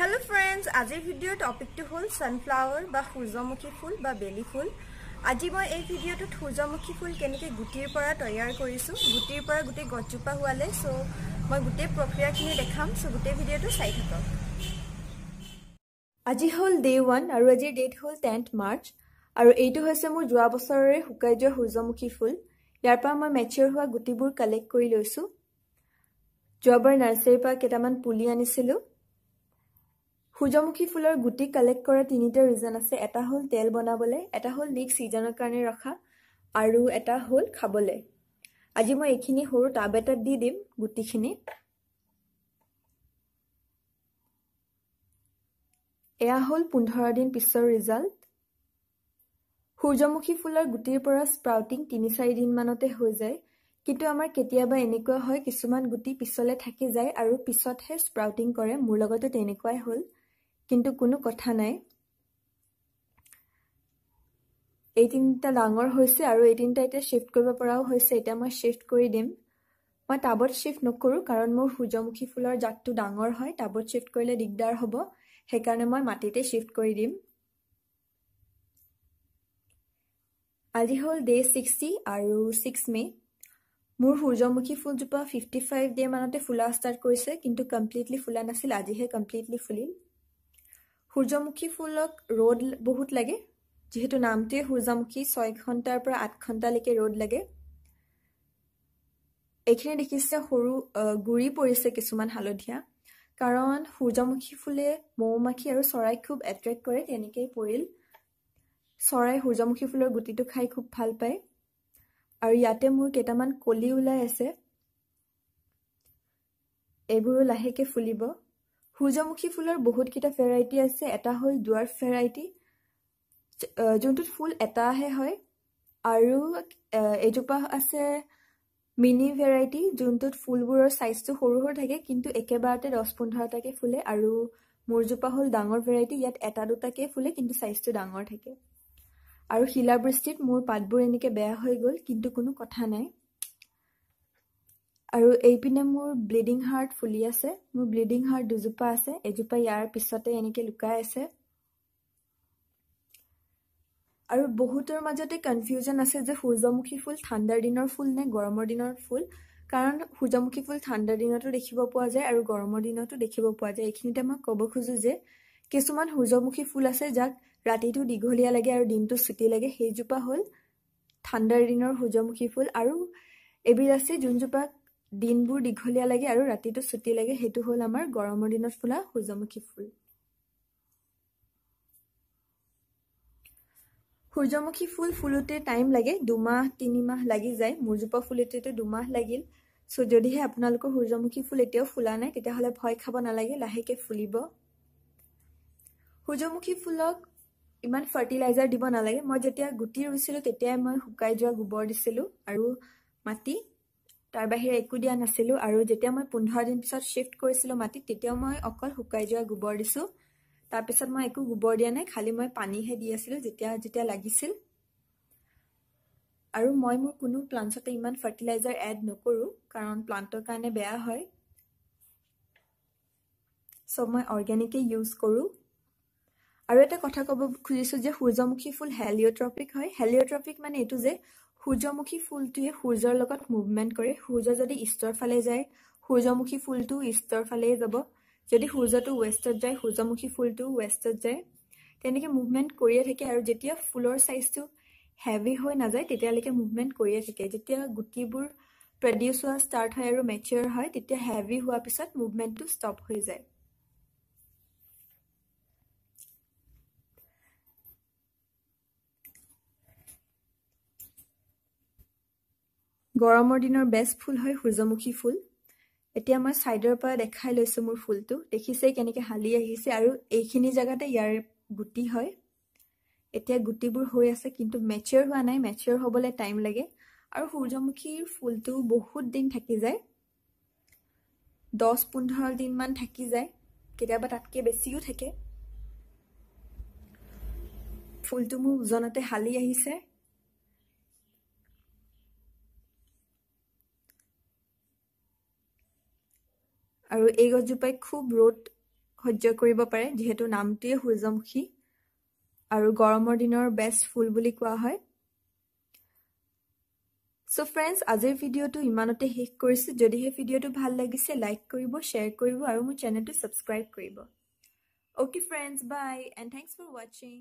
hello' friends আজিৰ ভিডিঅ'ৰ টপিকটো হ'ল চানফ্লাৱাৰ বা সূৰ্যমুখী ফুল বা বেলি ফুল আজি মই এই ভিডিঅ'টোত সূৰ্যমুখী ফুল কেনেকৈ গুটিৰ পৰা তৈয়াৰ কৰিছোঁ গুটিৰ পৰা গোটেই গছজোপা হোৱালে চ' মই গোটেই প্ৰক্ৰিয়াখিনি দেখাম চ' গোটেই ভিডিঅ'টো চাই থাকক আজি হ'ল ডে ওৱান আৰু আজিৰ ডেট হ'ল টেন্থ মাৰ্চ আৰু এইটো হৈছে মোৰ যোৱা বছৰৰে শুকাই যোৱা সূৰ্যমুখী ফুল ইয়াৰ পৰা মই মেচিয়ৰ হোৱা গুটিবোৰ কালেক্ট কৰি লৈছোঁ যোৱাবাৰ নাৰ্চাৰীৰ পৰা কেইটামান পুলি আনিছিলোঁ সূৰ্যমুখী ফুলৰ গুটি কালেক্ট কৰা তিনিটা ৰিজন আছে এটা হ'ল তেল বনাবলৈ এটা হ'ল নেক্সট ছিজনৰ কাৰণে ৰখা আৰু এটা হ'ল খাবলৈ আজি মই এইখিনি সৰু টাব এটাত দি দিম গুটিখিনি এয়া হ'ল পোন্ধৰ দিন পিছৰ ৰিজাল্ট সূৰ্যমুখী ফুলৰ গুটিৰ পৰা স্প্ৰাউটিং তিনি চাৰি দিন মানতে হৈ যায় কিন্তু আমাৰ কেতিয়াবা এনেকুৱা হয় কিছুমান গুটি পিছলৈ থাকি যায় আৰু পিছতহে স্প্ৰাউটিং কৰে মোৰ লগতো তেনেকুৱাই হ'ল কিন্তু কোনো কথা নাই এই তিনিটা ডাঙৰ হৈছে আৰু এই তিনিটা এতিয়া শ্বিফ্ট কৰিব পৰাও হৈছে এতিয়া মই শ্বিফ্ট কৰি দিম মই টাবত শ্বিফ্ট নকৰোঁ কাৰণ মোৰ সূৰ্যমুখী ফুলৰ জাতটো ডাঙৰ হয় টাবত শ্বিফ্ট কৰিলে দিগদাৰ হ'ব সেইকাৰণে মই মাটিতে শ্বিফ্ট কৰি দিম আজি হ'ল ডে ছিক্সটি আৰু ছিক্স মে' মোৰ সূৰ্যমুখী ফুলজোপা ফিফটি ফাইভ ডে মানতে ফুলা ষ্টাৰ্ট কৰিছে কিন্তু কমপ্লিটলি ফুলা নাছিল আজিহে কমপ্লিটলি ফুলিল সূৰ্যমুখী ফুলক ৰ'দ বহুত লাগে যিহেতু নামটোৱে সূৰ্যমুখী ছয় ঘণ্টাৰ পৰা আঠ ঘণ্টালৈকে ৰ'দ লাগে এইখিনি দেখিছে সৰু গুৰি পৰিছে কিছুমান হালধীয়া কাৰণ সূৰ্যমুখী ফুলে মৌ মাখি আৰু চৰাইক খুব এট্ৰেক্ট কৰে তেনেকেই পৰিল চৰাই সূৰ্যমুখী ফুলৰ গুটিটো খাই খুব ভাল পায় আৰু ইয়াতে মোৰ কেইটামান কলি ওলাই আছে এইবোৰো লাহেকৈ ফুলিব সূৰ্যমুখী ফুলৰ বহুতকেইটা ভেৰাইটি আছে এটা হ'ল দুৱাৰ ভেৰাইটি যোনটোত ফুল এটাহে হয় আৰু এজোপা আছে মিনি ভেৰাইটি যোনটোত ফুলবোৰৰ চাইজটো সৰু সৰু থাকে কিন্তু একেবাৰতে দহ পোন্ধৰটাকৈ ফুলে আৰু মোৰজোপা হ'ল ডাঙৰ ভেৰাইটি ইয়াত এটা দুটাকৈ ফুলে কিন্তু চাইজটো ডাঙৰ থাকে আৰু শিলাবৃষ্টিত মোৰ পাতবোৰ এনেকৈ বেয়া হৈ গ'ল কিন্তু কোনো কথা নাই আৰু এইপিনে মোৰ ব্লিডিং হাৰ্ট ফুলি আছে মোৰ ব্লিডিং হাৰ্ট দুজোপা আছে এজোপা ইয়াৰ পিছতে এনেকে লুকাই আছে আৰু বহুতৰ মাজতে কনফিউজন আছে যে সূৰ্যমুখী ফুল ঠাণ্ডাৰ দিনৰ ফুল নে গৰমৰ দিনৰ ফুল কাৰণ সূৰ্যমুখী ফুল ঠাণ্ডাৰ দিনতো দেখিব পোৱা যায় আৰু গৰমৰ দিনতো দেখিব পোৱা যায় এইখিনিতে মই ক'ব খোজোঁ যে কিছুমান সূৰ্যমুখী ফুল আছে যাক ৰাতিটো দীঘলীয়া লাগে আৰু দিনটো চুটি লাগে সেইজোপা হ'ল ঠাণ্ডাৰ দিনৰ সূৰ্যমুখী ফুল আৰু এবিধ আছে যোনজোপাক দিনবোৰ দীঘলীয়া লাগে আৰু ৰাতিটো চুটি লাগে সেইটো হ'ল আমাৰ গৰমৰ দিনত ফুলা সূৰ্যমুখী ফুল সূৰ্যমুখী ফুল ফুলোতে টাইম লাগে দুমাহ তিনিমাহ লাগি যায় মোৰজোপা ফুলোতেতো দুমাহ লাগিল চ' যদিহে আপোনালোকৰ সূৰ্যমুখী ফুল এতিয়াও ফুলা নাই তেতিয়াহ'লে ভয় খাব নালাগে লাহেকে ফুলিব সূৰ্যমুখী ফুলক ইমান ফাৰ্টিলাইজাৰ দিব নালাগে মই যেতিয়া গুটি ৰুইছিলোঁ তেতিয়াই মই শুকাই যোৱা গোবৰ দিছিলোঁ আৰু মাটি তাৰ বাহিৰে একো দিয়া নাছিলোঁ আৰু যেতিয়া মই পোন্ধৰ দিন পিছত শ্বিফ্ট কৰিছিলোঁ মাটিত তেতিয়াও মই অকল শুকাই যোৱা গোবৰ দিছোঁ তাৰপিছত মই একো গোবৰ দিয়া নাই খালী মই পানীহে দি আছিলোঁ যেতিয়া যেতিয়া লাগিছিল আৰু মই মোৰ কোনো প্লাণ্টছতে ইমান ফাৰ্টিলাইজাৰ এড নকৰো কাৰণ প্লাণ্টৰ কাৰণে বেয়া হয় চ' মই অৰ্গেনিকেই ইউজ কৰোঁ আৰু এটা কথা ক'ব খুজিছোঁ যে সূৰ্যমুখী ফুল হেলিঅ'ট্ৰফিক হয় হেলিঅ'ট্ৰফিক মানে এইটো যে সূৰ্যমুখী ফুলটোৱে সূৰ্যৰ লগত মুভমেণ্ট কৰে সূৰ্য যদি ইষ্টৰ ফালে যায় সূৰ্যমুখী ফুলটো ইষ্টৰ ফালেই যাব যদি সূৰ্যটো ৱেষ্টত যায় সূৰ্যমুখী ফুলটো ৱেষ্টত যায় তেনেকৈ মুভমেণ্ট কৰিয়ে থাকে আৰু যেতিয়া ফুলৰ চাইজটো হেভি হৈ নাযায় তেতিয়ালৈকে মুভমেণ্ট কৰিয়ে থাকে যেতিয়া গুটিবোৰ প্ৰডিউচ হোৱা ষ্টাৰ্ট হয় আৰু মেচিয়ৰ হয় তেতিয়া হেভি হোৱাৰ পিছত মুভমেণ্টটো ষ্টপ হৈ যায় গৰমৰ দিনৰ বেষ্ট ফুল হয় সূৰ্যমুখী ফুল এতিয়া মই ছাইডৰ পৰা দেখাই লৈছোঁ মোৰ ফুলটো দেখিছেই কেনেকৈ হালি আহিছে আৰু এইখিনি জেগাতে ইয়াৰ গুটি হয় এতিয়া গুটিবোৰ হৈ আছে কিন্তু মেচিয়ৰ হোৱা নাই মেচিয়ৰ হ'বলৈ টাইম লাগে আৰু সূৰ্যমুখীৰ ফুলটো বহুত দিন থাকি যায় দহ পোন্ধৰ দিনমান থাকি যায় কেতিয়াবা তাতকৈ বেছিও থাকে ফুলটো মোৰ ওজনতে হালি আহিছে আৰু এই গছজোপাই খুব ৰ'দ সহ্য কৰিব পাৰে যিহেতু নামটোৱে সূৰ্যমুখী আৰু গৰমৰ দিনৰ বেষ্ট ফুল বুলি কোৱা হয় চ' ফ্ৰেণ্ডছ আজিৰ ভিডিঅ'টো ইমানতে শেষ কৰিছোঁ যদিহে ভিডিঅ'টো ভাল লাগিছে লাইক কৰিব শ্বেয়াৰ কৰিব আৰু মোৰ চেনেলটো ছাবস্ক্ৰাইব কৰিব okay friends bye and thanks for ৱাচিং